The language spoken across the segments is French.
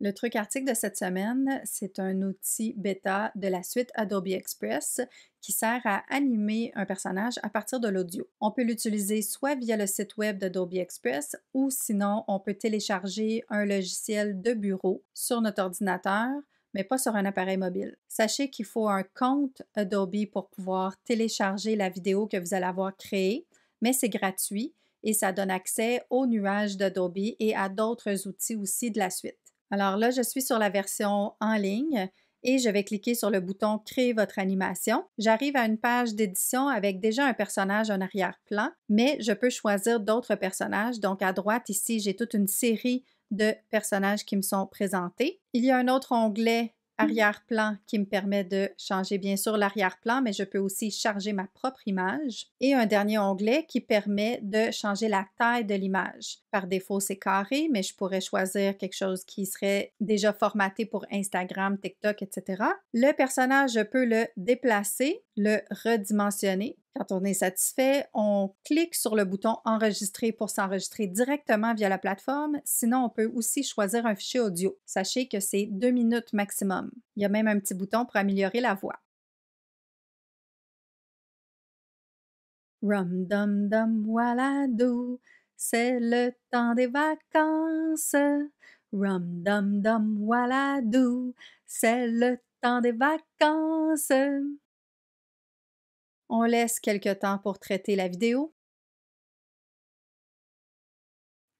Le truc article de cette semaine, c'est un outil bêta de la suite Adobe Express qui sert à animer un personnage à partir de l'audio. On peut l'utiliser soit via le site web d'Adobe Express ou sinon on peut télécharger un logiciel de bureau sur notre ordinateur mais pas sur un appareil mobile. Sachez qu'il faut un compte Adobe pour pouvoir télécharger la vidéo que vous allez avoir créée, mais c'est gratuit et ça donne accès au nuage d'Adobe et à d'autres outils aussi de la suite. Alors là, je suis sur la version en ligne et je vais cliquer sur le bouton Créer votre animation. J'arrive à une page d'édition avec déjà un personnage en arrière-plan, mais je peux choisir d'autres personnages. Donc à droite ici, j'ai toute une série de personnages qui me sont présentés. Il y a un autre onglet arrière-plan qui me permet de changer bien sûr l'arrière-plan, mais je peux aussi charger ma propre image. Et un dernier onglet qui permet de changer la taille de l'image. Par défaut, c'est carré, mais je pourrais choisir quelque chose qui serait déjà formaté pour Instagram, TikTok, etc. Le personnage, je peux le déplacer le redimensionner. Quand on est satisfait, on clique sur le bouton Enregistrer pour s'enregistrer directement via la plateforme. Sinon, on peut aussi choisir un fichier audio. Sachez que c'est deux minutes maximum. Il y a même un petit bouton pour améliorer la voix. Rum dum dum waladou, c'est le temps des vacances. Rum dum dum waladou, c'est le temps des vacances. On laisse quelque temps pour traiter la vidéo.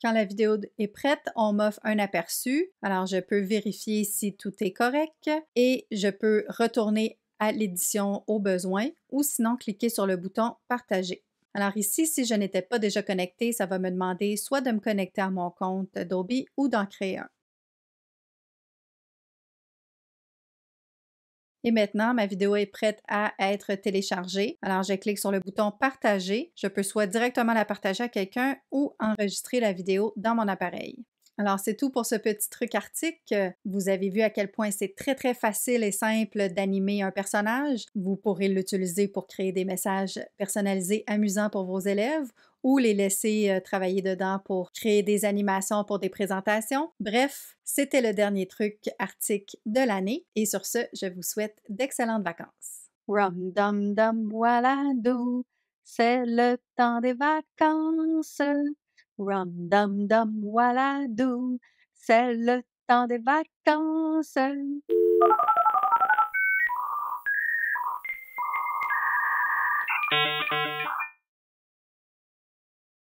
Quand la vidéo est prête, on m'offre un aperçu. Alors, je peux vérifier si tout est correct et je peux retourner à l'édition au besoin ou sinon cliquer sur le bouton Partager. Alors ici, si je n'étais pas déjà connecté, ça va me demander soit de me connecter à mon compte Adobe ou d'en créer un. Et maintenant, ma vidéo est prête à être téléchargée. Alors, je clique sur le bouton Partager. Je peux soit directement la partager à quelqu'un ou enregistrer la vidéo dans mon appareil. Alors, c'est tout pour ce petit truc arctique. Vous avez vu à quel point c'est très, très facile et simple d'animer un personnage. Vous pourrez l'utiliser pour créer des messages personnalisés amusants pour vos élèves ou les laisser euh, travailler dedans pour créer des animations pour des présentations. Bref, c'était le dernier truc arctique de l'année. Et sur ce, je vous souhaite d'excellentes vacances. voilà c'est le temps des vacances. Rum dum dum, voilà doux, c'est le temps des vacances.